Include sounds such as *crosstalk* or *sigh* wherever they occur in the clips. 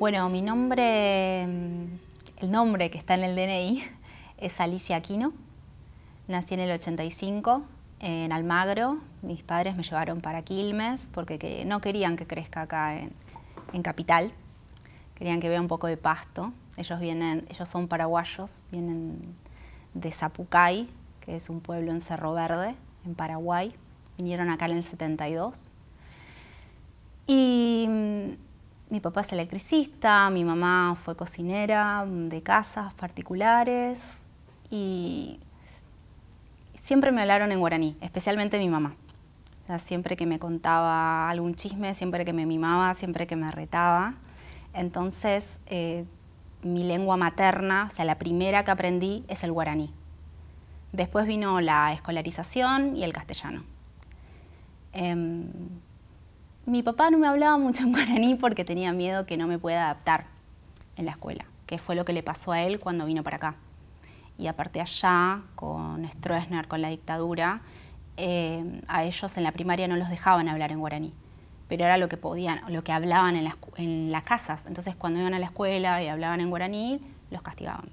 Bueno, mi nombre, mm, el nombre que está en el DNI *laughs* es Alicia Aquino. Nací en el 85 en Almagro. Mis padres me llevaron para Quilmes porque no querían que crezca acá en, Capital. Querían que vea un poco de pasto. Ellos, vienen, ellos son paraguayos, vienen de Zapucay, que es un pueblo en Cerro Verde, en Paraguay. Vinieron acá en el 72. Y mi papá es electricista, mi mamá fue cocinera de casas particulares y siempre me hablaron en guaraní, especialmente mi mamá. siempre que me contaba algún chisme, siempre que me mimaba, siempre que me retaba. Entonces, eh, mi lengua materna, o sea, la primera que aprendí es el guaraní. Después vino la escolarización y el castellano. Em, mi papá no me hablaba mucho en guaraní porque tenía miedo que no me pueda adaptar en la escuela, que fue lo que le pasó a él cuando vino para acá. Y aparte allá, con Stroessner, con la dictadura, eh, a ellos en la primaria no los dejaban hablar en guaraní, pero era lo que podían, lo que hablaban en las, casas. Entonces cuando iban a la escuela y hablaban en guaraní, los castigaban.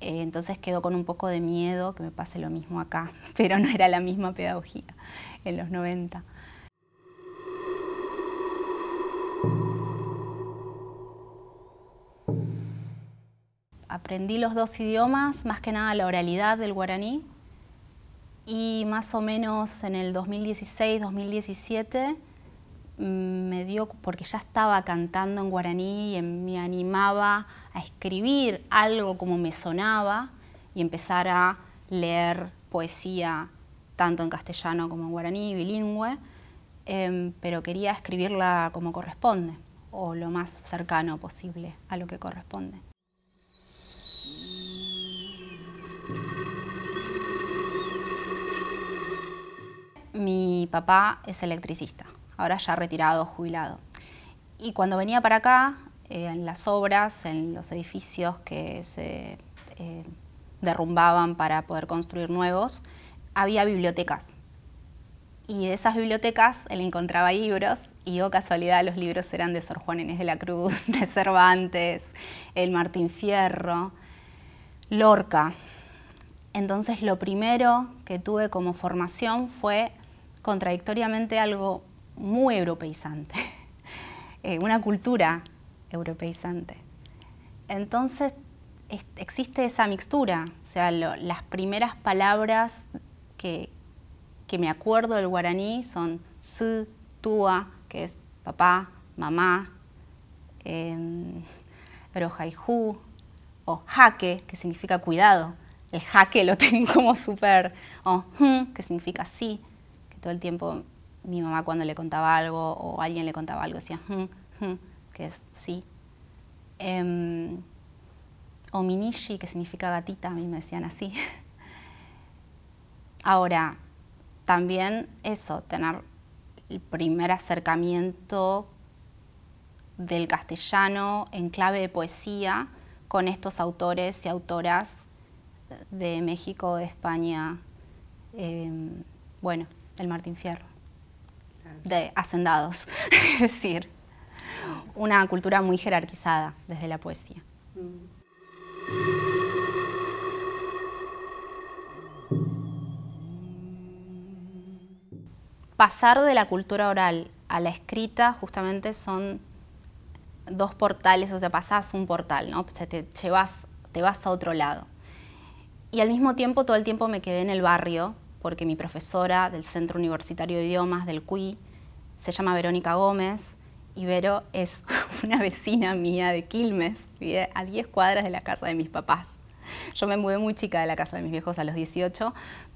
Eh, entonces quedó con un poco de miedo que me pase lo mismo acá, *laughs* pero no era la misma pedagogía en los 90. Aprendí los dos idiomas, más que nada la oralidad del guaraní. Y más o menos en el 2016-2017 mm, me dio, porque ya estaba cantando en guaraní y me animaba a escribir algo como me sonaba y empezar a leer poesía tanto en castellano como en guaraní, bilingüe, em, pero quería escribirla como corresponde o lo más cercano posible a lo que corresponde. Mi papá es electricista, ahora ya retirado, jubilado. Y cuando venía para acá, eh, en las obras, en los edificios que se eh, derrumbaban para poder construir nuevos, había bibliotecas. Y de esas bibliotecas él encontraba libros y, oh casualidad, los libros eran de Sor Juan Inés de la Cruz, *laughs* de Cervantes, el Martín Fierro, Lorca. Entonces lo primero que tuve como formación fue contradictoriamente algo muy europeizante, *laughs* eh, una cultura europeizante. Entonces existe esa mixtura, o sea, las primeras palabras que, me acuerdo del guaraní son su, tua, que es papá, mamá, eh, em, rojaiju, o jaque, que significa cuidado el jaque lo *laughs* tengo como súper, oh, hmm, que significa sí, que todo el tiempo mi mamá cuando le contaba algo o alguien le contaba algo decía, hmm, hmm, que es sí. Em, o minishi, que significa gatita, a mí me decían así. *laughs* Ahora, también eso, tener el primer acercamiento del castellano en clave de poesía con estos autores y autoras de México, España, em, bueno, el Martín Fierro, de hacendados, *laughs* es decir, una cultura muy jerarquizada desde la poesía. Mm. Pasar de la cultura oral a la escrita justamente son dos portales, o sea, pasás un portal, ¿no? te llevas, te vas a otro lado y al mismo tiempo todo el tiempo me quedé en el barrio, porque mi profesora del Centro Universitario de Idiomas, del CUI, se llama Verónica Gómez, y Vero es *laughs* una vecina mía de Quilmes, vive a 10 cuadras de la casa de mis papás. Yo me mudé muy chica de la casa de mis viejos a los 18,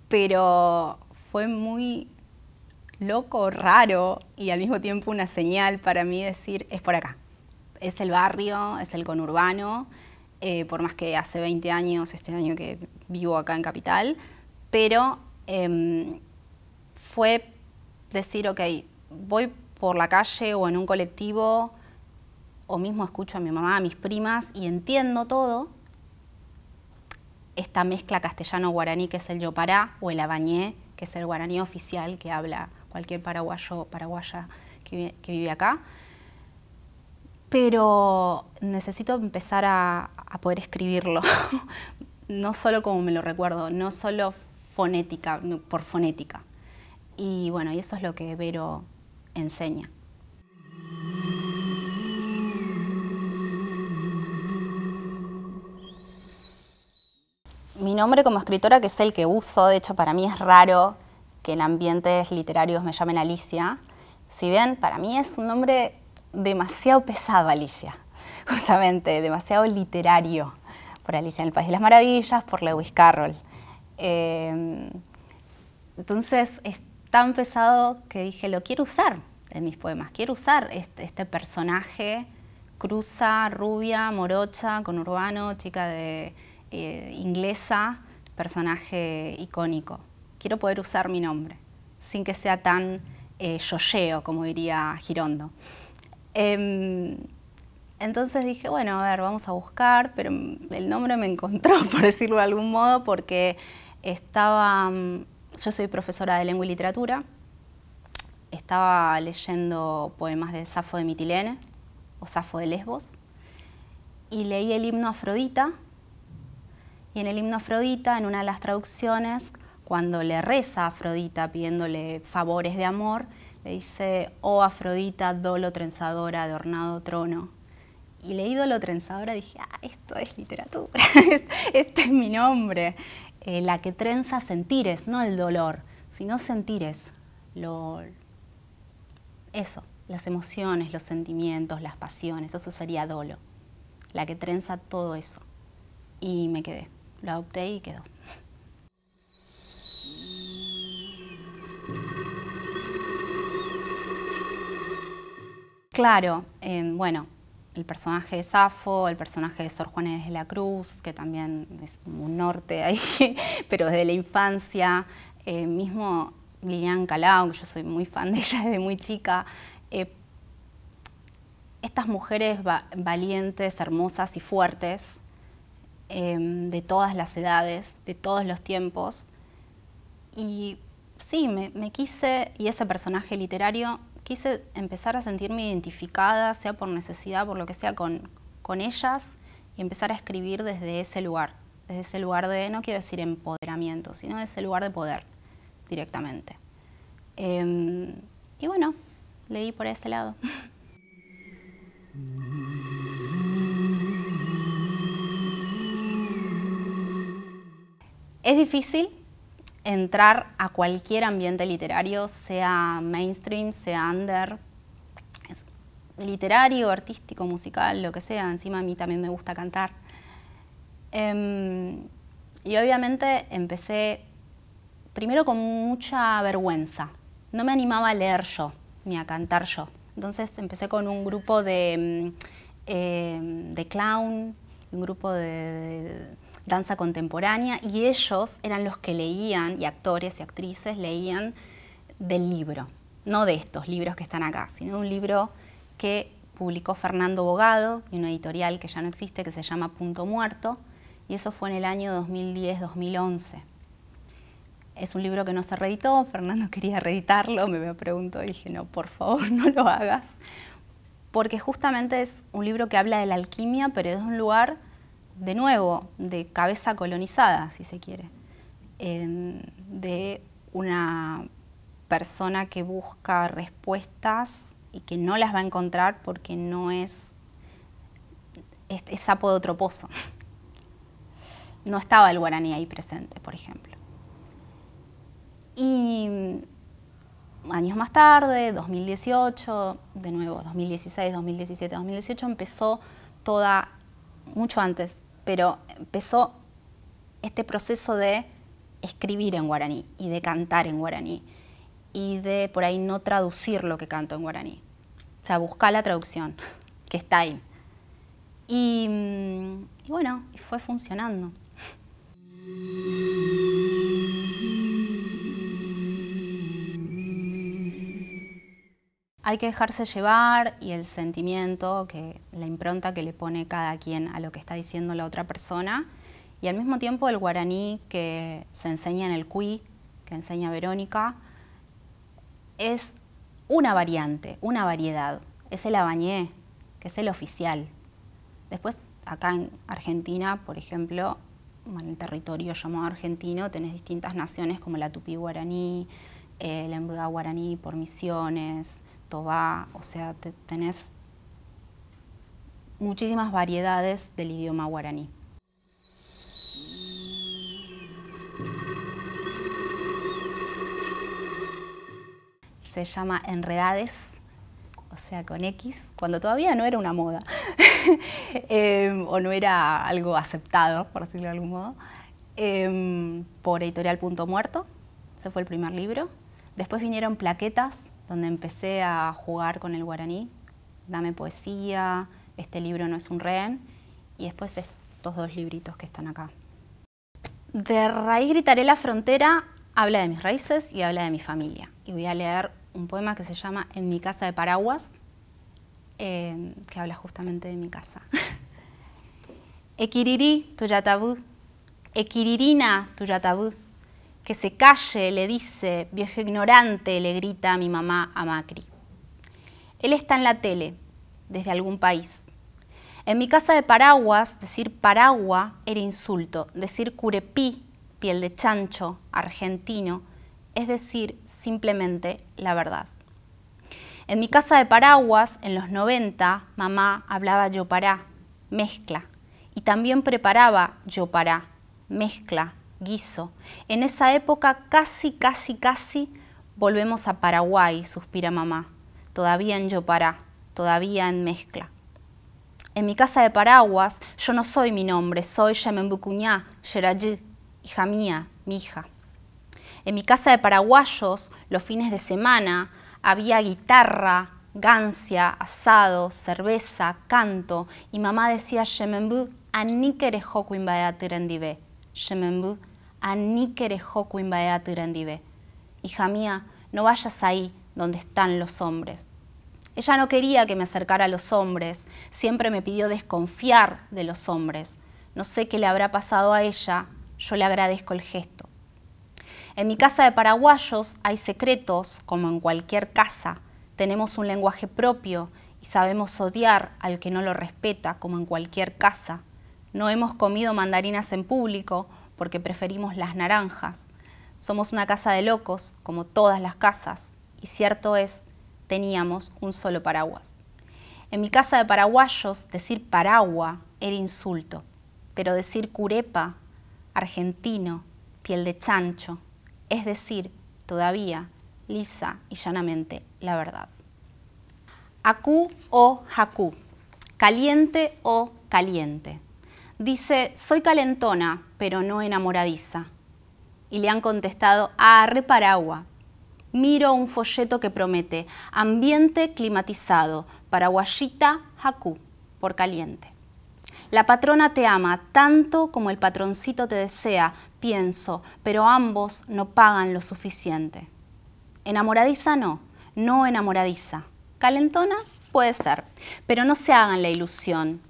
pero fue muy loco, raro y al mismo tiempo una señal para mí decir, es por acá. Es el barrio, es el conurbano, eh, por más que hace 20 años, este año que vivo acá en Capital, pero em, fue decir, ok, voy por la calle o en un colectivo, o mismo escucho a mi mamá, a mis primas, y entiendo todo, esta mezcla castellano-guaraní que es el yopará, o el abañé, que es el guaraní oficial que habla cualquier paraguayo o paraguaya que vive acá. Pero necesito empezar a, a poder escribirlo, *laughs* no solo como me lo recuerdo, no solo fonética, por fonética. Y bueno, y eso es lo que Vero enseña. Mi nombre como escritora, que es el que uso, de hecho para mí es raro que en ambientes literarios me llamen Alicia, si bien para mí es un nombre demasiado pesado, Alicia. *laughs* justamente, demasiado literario, por Alicia en el País de las Maravillas, por Lewis Carroll. Eh, entonces es tan pesado que dije, lo quiero usar en mis poemas, quiero usar este, este personaje cruza, rubia, morocha, con urbano, chica de eh, inglesa, personaje icónico. Quiero poder usar mi nombre, sin que sea tan eh, como diría Girondo. Em, entonces dije, bueno, a ver, vamos a buscar, pero el nombre me encontró, *laughs* por decirlo de algún modo, porque estaba, mm, yo soy profesora de lengua y literatura, estaba leyendo poemas de Safo de Mitilene o Safo de Lesbos, y leí el himno Afrodita, y en el himno Afrodita, en una de las traducciones, cuando le reza a Afrodita pidiéndole favores de amor, le dice, oh Afrodita, dolo trenzadora, adornado trono y leí Lo Trenzadora dije, ah, esto es literatura, *laughs* este, este es mi nombre. Eh, la que trenza sentires, no el dolor, sino sentires, lo, eso, las emociones, los sentimientos, las pasiones, eso sería dolo, la que trenza todo eso. Y me quedé, lo adopté y quedó. Claro, em, bueno, el personaje de Safo, el personaje de Sor Juanes de la Cruz, que también es un norte ahí, *laughs* pero desde la infancia, eh, mismo Lilian Calao, que yo soy muy fan de ella desde muy chica, eh, estas mujeres valientes, hermosas y fuertes, em, de todas las edades, de todos los tiempos, y sí, me quise, y ese personaje literario quise empezar a sentirme identificada, sea por necesidad, por lo que sea, con, ellas y empezar a escribir desde ese lugar, desde ese lugar de, no quiero decir empoderamiento, sino desde ese lugar de poder directamente. Em, y bueno, leí por ese lado. *laughs* es difícil, entrar a cualquier ambiente literario, sea mainstream, sea under, literario, artístico, musical, lo que sea. Encima a mí también me gusta cantar. Em, y obviamente empecé primero con mucha vergüenza. No me animaba a leer yo, ni a cantar yo. Entonces empecé con un grupo de, em, eh, de clown, un grupo de danza contemporánea y ellos eran los que leían, y actores y actrices leían del libro, no de estos libros que están acá, sino un libro que publicó Fernando Bogado y una editorial que ya no existe que se llama Punto Muerto, y eso fue en el año 2010-2011. Es un libro que no se reeditó, Fernando *laughs* quería reeditarlo, me preguntó y dije, no, por favor, *laughs* no lo hagas, porque justamente es un libro que habla de la alquimia, pero es un lugar de nuevo, de cabeza colonizada, si se quiere, em, de una persona que busca respuestas y que no las va a encontrar porque no es, es sapo de otro pozo. No estaba el guaraní ahí presente, por ejemplo. Y años más tarde, 2018, de nuevo 2016, 2017, 2018, empezó toda, mucho antes pero empezó este proceso de escribir en guaraní y de cantar en guaraní y de por ahí no traducir lo que canto en guaraní. O sea, buscar la traducción *laughs* que está ahí. Y, mm, y bueno, fue funcionando. Hay que dejarse llevar y el sentimiento, que, la impronta que le pone cada quien a lo que está diciendo la otra persona. Y al mismo tiempo el guaraní que se enseña en el CUI, que enseña Verónica, es una variante, una variedad. Es el abañé, que es el oficial. Después, acá en Argentina, por ejemplo, en el territorio llamado argentino, tenés distintas naciones como la Tupi guaraní, el la guaraní por misiones, o sea, tenés muchísimas variedades del idioma guaraní. Se llama Enredades, o sea, con X, cuando todavía no era una moda, *laughs* em, o no era algo aceptado, por decirlo de algún modo, em, por editorial Punto Muerto, ese fue el primer libro. Después vinieron plaquetas, donde empecé a jugar con el guaraní, Dame Poesía, Este libro no es un rehén, y después estos dos libritos que están acá. De raíz gritaré la frontera, habla de mis raíces y habla de mi familia. Y voy a leer un poema que se llama En mi casa de paraguas, em, que habla justamente de mi casa. *laughs* Equirirí, tuyatabú. Equiririna, tuyatabú que se calle, le dice, viejo ignorante, le grita a mi mamá a Macri. Él está en la tele, desde algún país. En mi casa de paraguas, decir paragua era insulto, decir curepí, piel de chancho, argentino, es decir, simplemente la verdad. En mi casa de paraguas, en los 90, mamá hablaba yo mezcla, y también preparaba yo mezcla, guiso. En esa época casi, casi, casi volvemos a Paraguay, suspira mamá. Todavía en Yopará, todavía en mezcla. En mi casa de paraguas, yo no soy mi nombre, soy Yemembucuñá, Yerayí, hija mía, mi hija. En mi casa de paraguayos, los fines de semana, había guitarra, gancia, asado, cerveza, canto, y mamá decía Yemembú, a Jocuimbayatirendibé, Yemenbu, aníquere joku rendive Hija mía, no vayas ahí donde están los hombres. Ella no quería que me acercara a los hombres, siempre me pidió desconfiar de los hombres. No sé qué le habrá pasado a ella, yo le agradezco el gesto. En mi casa de paraguayos hay secretos, como en cualquier casa. Tenemos un lenguaje propio y sabemos odiar al que no lo respeta, como en cualquier casa. No hemos comido mandarinas en público porque preferimos las naranjas. Somos una casa de locos, como todas las casas, y cierto es, teníamos un solo paraguas. En mi casa de paraguayos, decir paragua era insulto, pero decir curepa, argentino, piel de chancho, es decir, todavía, lisa y llanamente, la verdad. Acú o jacú, caliente o caliente. Dice, soy calentona, pero no enamoradiza. Y le han contestado, arre, ah, paragua, Miro un folleto que promete ambiente climatizado, paraguayita jacú, por caliente. La patrona te ama tanto como el patroncito te desea, pienso, pero ambos no pagan lo suficiente. Enamoradiza no, no enamoradiza. Calentona puede ser, pero no se hagan la ilusión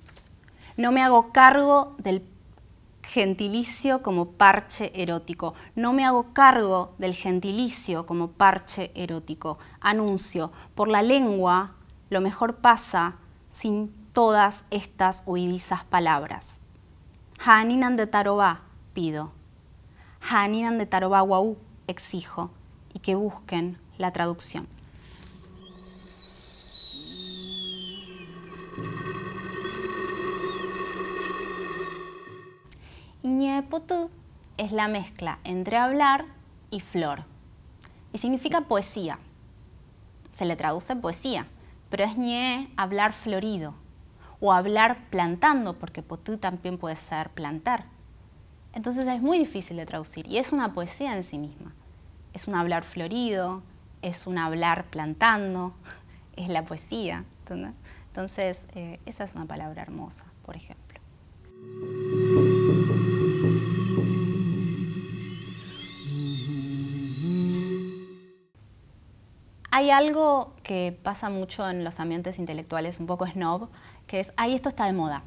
no me hago cargo del gentilicio como parche erótico. No me hago cargo del gentilicio como parche erótico. Anuncio, por la lengua lo mejor pasa sin todas estas huidizas palabras. Haninan de Tarobá, pido. Haninan de Tarobá, exijo. Y que busquen la traducción. potu es la mezcla entre hablar y flor. Y significa poesía. Se le traduce poesía, pero es ñe hablar florido o hablar plantando, porque potú también puede ser plantar. Entonces es muy difícil de traducir y es una poesía en sí misma. Es un hablar florido, es un hablar plantando, *laughs* es la poesía. Entonces, eh, esa es una palabra hermosa, por ejemplo. hay algo que pasa mucho en los ambientes intelectuales, un poco snob, que es, ahí esto está de moda.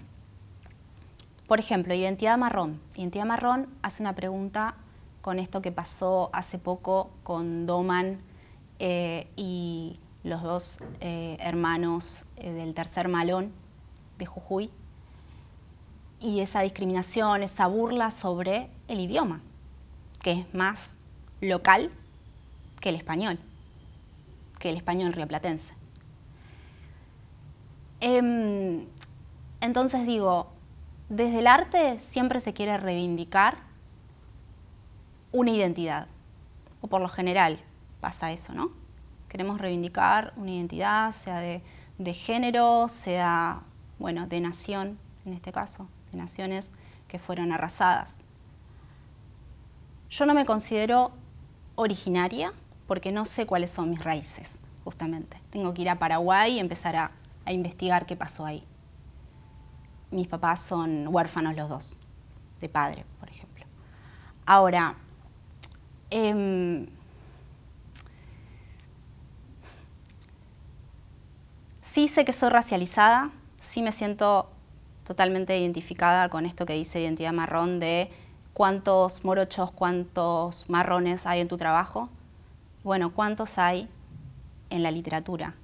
Por ejemplo, identidad marrón. Identidad marrón hace una pregunta con esto que pasó hace poco con Doman eh, y los dos eh, hermanos eh, del tercer malón de Jujuy, y esa discriminación, esa burla sobre el idioma, que es más local que el español que el español rioplatense. Em, entonces digo, desde el arte siempre se quiere reivindicar una identidad, o por lo general pasa eso, ¿no? Queremos reivindicar una identidad, sea de, de género, sea, bueno, de nación, en este caso, de naciones que fueron arrasadas. Yo no me considero originaria porque no sé cuáles son mis raíces, justamente. Tengo que ir a Paraguay y empezar a, investigar qué pasó ahí. Mis papás son huérfanos los dos, de padre, por ejemplo. Ahora, em, sí sé que soy racializada, sí me siento totalmente identificada con esto que dice identidad marrón de cuántos morochos, cuántos marrones hay en tu trabajo bueno, ¿cuántos hay en la literatura?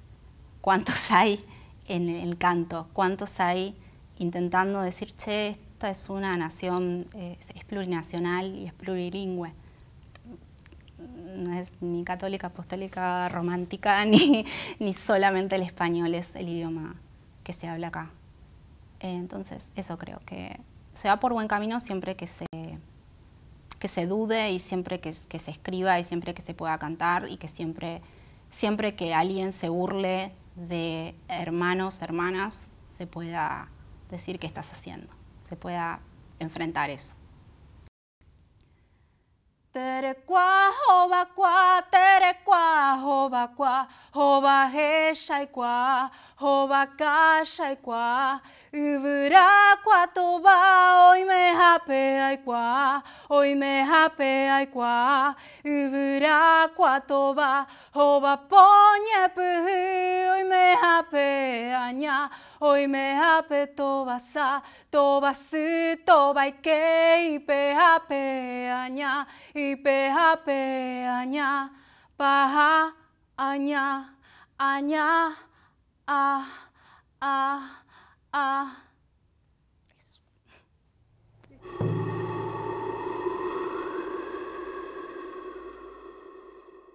¿Cuántos *laughs* hay en el canto? ¿Cuántos hay intentando decir, che, esta es una nación, eh, es, plurinacional y es plurilingüe? No es ni católica, apostólica, romántica, *laughs* ni, ni solamente el español es el idioma que se habla acá. Entonces, eso creo que se va por buen camino siempre que se que se dude y siempre que, se escriba y siempre que se pueda cantar y que siempre, siempre que alguien se burle de hermanos, hermanas, se pueda decir qué estás haciendo, se pueda enfrentar eso. he ka Terecuá, jobacuá, terecuá, jobacuá, jobaje, xaicuá, jobacá, xaicuá, iburacuá, tobá, oime jape, aicuá, oime jape, aicuá, iburacuá, tobá, jobapoñe, pujú, oime jape, añá, Hoy me hape to basa, to basi, to ipe hape aña, ipe hape aña, paja aña, aña, a, a, a.